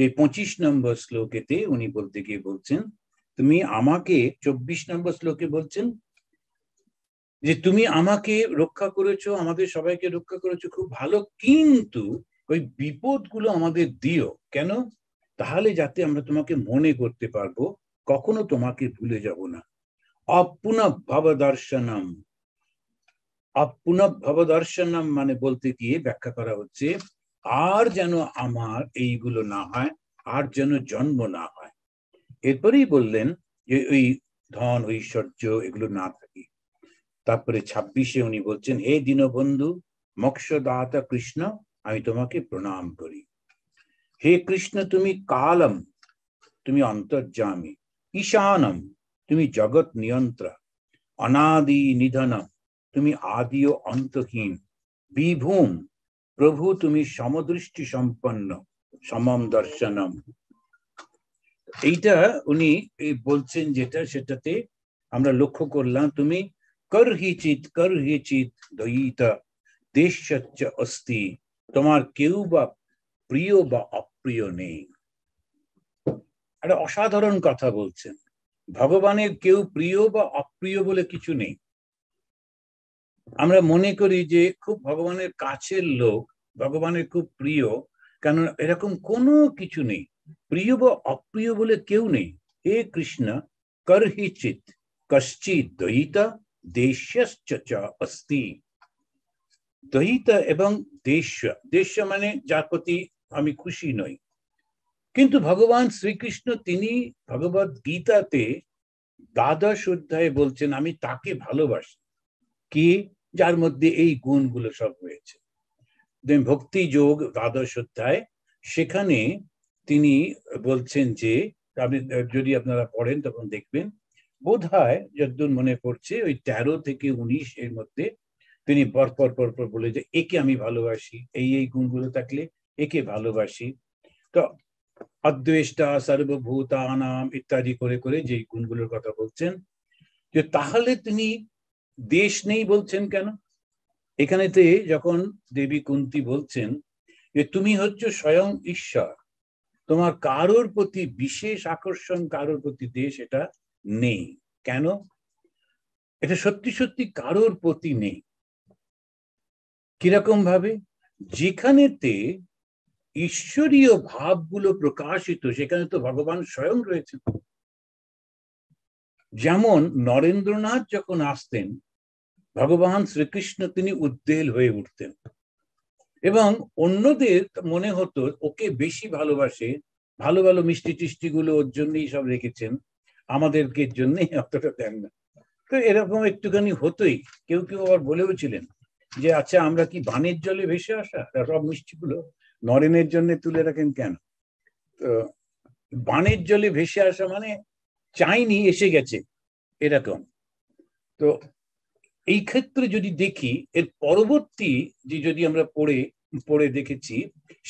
যে পঁচিশ নম্বর শ্লোকেতে উনি বলতে গিয়ে বলছেন তুমি আমাকে চব্বিশ নম্বর শ্লোকে বলছেন যে তুমি আমাকে রক্ষা করেছো আমাদের সবাইকে রক্ষা করেছো খুব ভালো কিন্তু ওই বিপদগুলো আমাদের দিও কেন তাহলে যাতে আমরা তোমাকে মনে করতে পারবো কখনো তোমাকে ভুলে যাব না অপুনব ভবদর্শনম অপুনব ভবদর্শনম মানে বলতে গিয়ে ব্যাখ্যা করা হচ্ছে আর যেন আমার এইগুলো না হয় আর যেন জন্ম না হয় এরপরেই বললেন যে ওই ধন ঐশ্বর্য এগুলো না থাকি তারপরে ছাব্বিশে উনি বলছেন হে দীনবন্ধু মৎস্যদাতা কৃষ্ণ আমি তোমাকে প্রণাম করি হে কৃষ্ণ তুমি কালম তুমি অন্তর্যামী ঈশানম তুমি জগৎ নিয়ন্ত্রা অনাদি নিধনম তুমি আদি ও অন্তহীন বিভূম প্রভু তুমি সমদৃষ্টি সম্পন্ন সমম দর্শনম এইটা উনি বলছেন যেটা সেটাতে আমরা লক্ষ্য করলাম তুমি করহিচিত করহিচিত দয়িতা দেশচ্চ অস্তি তোমার কেউ বা প্রিয় বা অপ্রিয় নেই একটা অসাধারণ কথা বলছেন ভগবানের কেউ প্রিয় বা অপ্রিয় বলে কিছু নেই আমরা মনে করি যে খুব ভগবানের কাছের লোক ভগবানের খুব প্রিয় কেন এরকম কোনো কিছু নেই প্রিয় বা অপ্রিয় বলে কেউ নেই হে কৃষ্ণ করহিচিত কশ্চিৎ দয়িতা দেশ্য অস্তি দয়িতা এবং দেশ দেশ মানে যার প্রতি আমি খুশি নই কিন্তু ভগবান শ্রীকৃষ্ণ তিনি ভগবত গীতাতে দ্বাদশ অধ্যায়ে বলছেন আমি তাকে ভালোবাসি কি যার মধ্যে এই গুণগুলো সব রয়েছে ভক্তি যোগ দ্বাদশ অধ্যায় সেখানে তিনি বলছেন যে আপনি যদি আপনারা পড়েন তখন দেখবেন বোধ হয় যদ্দূর মনে পড়ছে ওই তেরো থেকে উনিশ এর মধ্যে তিনি পরপর পরপর বলে যে একে আমি ভালোবাসি এই এই গুণগুলো থাকলে একে ভালোবাসি তো অদ্বেষ্টা সর্বভূতানাম ইত্যাদি করে করে যে গুণগুলোর কথা বলছেন যে তাহলে তিনি দেশ নেই বলছেন কেন এখানেতে যখন দেবী কুন্তি বলছেন যে তুমি হচ্ছে স্বয়ং ঈশ্বর তোমার কারোর প্রতি বিশেষ আকর্ষণ কারোর প্রতি দেশ এটা নেই কেন এটা সত্যি সত্যি কারোর প্রতি নেই কিরকম ভাবে যেখানেতে ঈশ্বরীয় ভাবগুলো প্রকাশিত সেখানে তো ভগবান স্বয়ং রয়েছেন যেমন নরেন্দ্রনাথ যখন আসতেন ভগবান শ্রীকৃষ্ণ তিনি উদ্বেল হয়ে উঠতেন এবং অন্যদের মনে হতো ওকে বেশি ভালোবাসে ভালো ভালো মিষ্টি টিষ্টি গুলো ওর জন্যই সব রেখেছেন আমাদেরকে জন্যই অতটা দেন না তো এরকম একটুখানি হতোই কেউ কেউ আবার বলেও ছিলেন যে আচ্ছা আমরা কি বানের জলে ভেসে আসা সব মিষ্টিগুলো নরেনের জন্য তুলে রাখেন কেন তো বানের জলে ভেসে আসা মানে চাইনি এসে গেছে এরকম তো এই ক্ষেত্রে যদি দেখি এর পরবর্তী যে যদি আমরা পড়ে পড়ে দেখেছি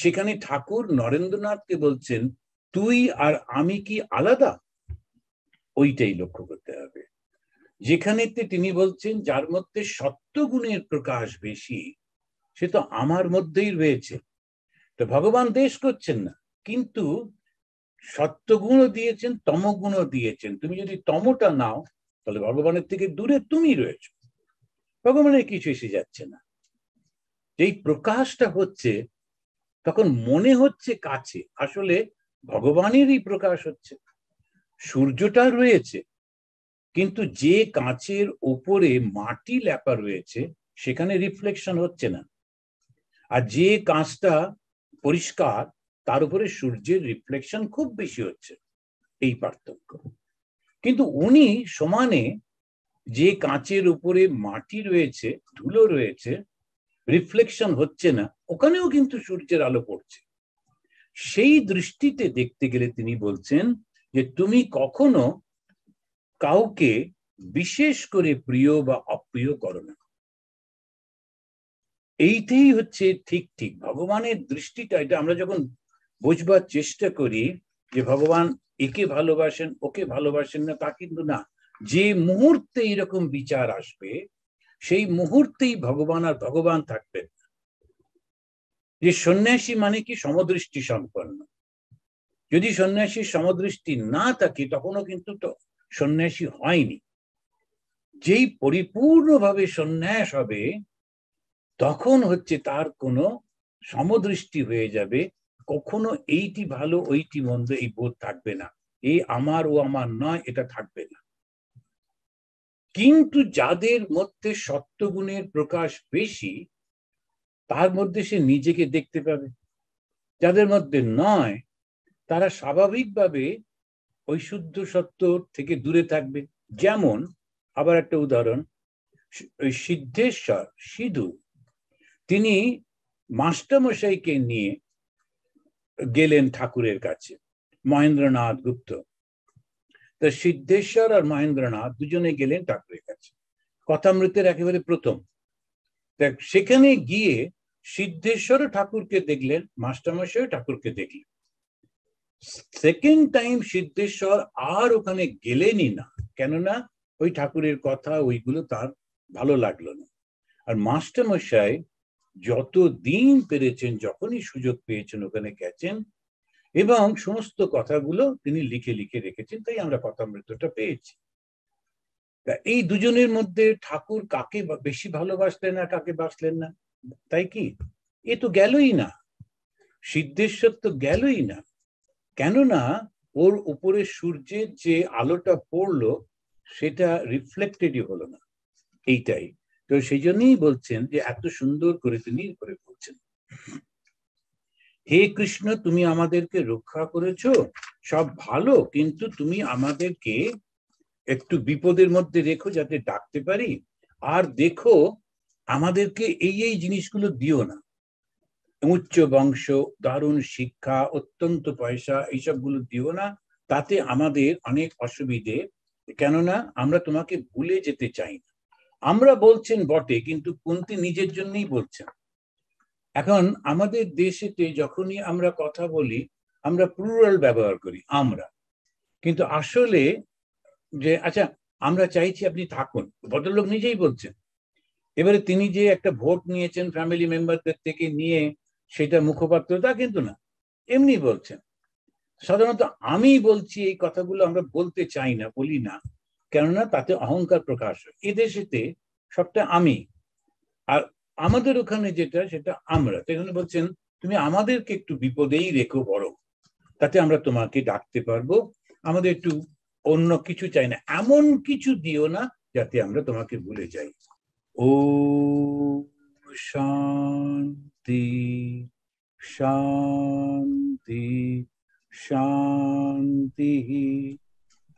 সেখানে ঠাকুর নরেন্দ্রনাথকে বলছেন তুই আর আমি কি আলাদা ওইটাই লক্ষ্য করতে হবে যেখানে তিনি বলছেন যার মধ্যে সত্যগুণের প্রকাশ বেশি সে তো আমার মধ্যেই রয়েছে তো ভগবান দেশ করছেন না কিন্তু সত্যগুণও দিয়েছেন তমগুণও দিয়েছেন তুমি যদি তমটা নাও তাহলে ভগবানের থেকে দূরে তুমি রয়েছো ভগবানের কিছু এসে যাচ্ছে না যেই প্রকাশটা হচ্ছে তখন মনে হচ্ছে কাছে আসলে ভগবানেরই প্রকাশ হচ্ছে সূর্যটা রয়েছে কিন্তু যে কাঁচের ওপরে মাটি ল্যাপা রয়েছে সেখানে রিফ্লেকশন হচ্ছে না আর যে কাঁচটা পরিষ্কার তার উপরে সূর্যের রিফ্লেকশন খুব বেশি হচ্ছে এই পার্থক্য কিন্তু উনি সমানে যে কাঁচের উপরে মাটি রয়েছে ধুলো রয়েছে রিফ্লেকশন হচ্ছে না ওখানেও কিন্তু সূর্যের আলো পড়ছে সেই দৃষ্টিতে দেখতে গেলে তিনি বলছেন যে তুমি কখনো কাউকে বিশেষ করে প্রিয় বা অপ্রিয় করো না এইটাই হচ্ছে ঠিক ঠিক ভগবানের দৃষ্টিটা এটা আমরা যখন বোঝবার চেষ্টা করি যে ভগবান একে ভালোবাসেন ওকে ভালোবাসেন না তা কিন্তু না যে মুহূর্তে এরকম বিচার আসবে সেই মুহূর্তেই ভগবান আর ভগবান থাকবেন যে সন্ন্যাসী মানে কি সমদৃষ্টি সম্পন্ন যদি সন্ন্যাসীর সমদৃষ্টি না থাকে তখনও কিন্তু তো সন্ন্যাসী হয়নি যেই পরিপূর্ণভাবে সন্ন্যাস হবে তখন হচ্ছে তার কোনো সমদৃষ্টি হয়ে যাবে কখনো এইটি ভালো ওইটি মন্দ এই বোধ থাকবে না এই আমার ও আমার নয় এটা থাকবে না কিন্তু যাদের মধ্যে সত্যগুণের প্রকাশ বেশি তার মধ্যে সে নিজেকে দেখতে পাবে যাদের মধ্যে নয় তারা স্বাভাবিকভাবে ওই শুদ্ধ সত্য থেকে দূরে থাকবে যেমন আবার একটা উদাহরণ ওই সিদ্ধেশ্বর সিধু তিনি মাস্টারমশাইকে নিয়ে গেলেন ঠাকুরের কাছে মহেন্দ্রনাথ গুপ্ত তা সিদ্ধেশ্বর আর মহেন্দ্রনাথ দুজনে গেলেন ঠাকুরের কাছে কথামৃতের একেবারে প্রথম সেখানে গিয়ে সিদ্ধেশ্বর ঠাকুরকে দেখলেন মাস্টারমশাই ঠাকুরকে দেখলেন সেকেন্ড টাইম সিদ্ধেশ্বর আর ওখানে গেলেনই না কেননা ওই ঠাকুরের কথা ওইগুলো তার ভালো লাগলো না আর মাস্টারমশাই যত দিন পেরেছেন যখনই সুযোগ পেয়েছেন ওখানে গেছেন এবং সমস্ত কথাগুলো তিনি লিখে লিখে রেখেছেন তাই আমরা কথামৃতটা পেয়েছি এই দুজনের মধ্যে ঠাকুর কাকে বেশি ভালোবাসলেন না কাকে বাসলেন না তাই কি এ তো গেলই না সিদ্ধেশ্বর তো গেলই না কেননা ওর উপরে সূর্যের যে আলোটা পড়লো সেটা রিফ্লেক্টেডই হলো না এইটাই তো সেই জন্যই বলছেন যে এত সুন্দর করে তিনি করে বলছেন হে কৃষ্ণ তুমি আমাদেরকে রক্ষা করেছ সব ভালো কিন্তু তুমি আমাদেরকে একটু বিপদের মধ্যে রেখো যাতে ডাকতে পারি আর দেখো আমাদেরকে এই এই জিনিসগুলো দিও না উচ্চ বংশ দারুণ শিক্ষা অত্যন্ত পয়সা এইসবগুলো দিও না তাতে আমাদের অনেক অসুবিধে কেননা আমরা তোমাকে ভুলে যেতে চাই না আমরা বলছেন বটে কিন্তু কুন্তি নিজের জন্যই বলছেন এখন আমাদের দেশেতে যখনই আমরা কথা বলি আমরা প্লুরাল ব্যবহার করি আমরা কিন্তু আসলে যে আচ্ছা আমরা চাইছি আপনি থাকুন ভদ্রলোক নিজেই বলছেন এবারে তিনি যে একটা ভোট নিয়েছেন ফ্যামিলি মেম্বারদের থেকে নিয়ে সেটা মুখপাত্র তা কিন্তু না এমনি বলছেন সাধারণত আমি বলছি এই কথাগুলো আমরা বলতে চাই না বলি না কেননা তাতে অহংকার প্রকাশ হয় এদেশেতে সবটা আমি আর আমাদের ওখানে যেটা সেটা আমরা এখানে বলছেন তুমি আমাদেরকে একটু বিপদেই রেখো বড় তাতে আমরা তোমাকে ডাকতে পারবো আমাদের একটু অন্য কিছু চাই না এমন কিছু দিও না যাতে আমরা তোমাকে ভুলে যাই ও শান্তি শান্তি শান্তি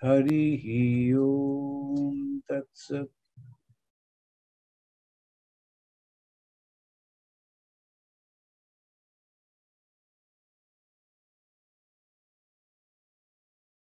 হরি ও তৎসত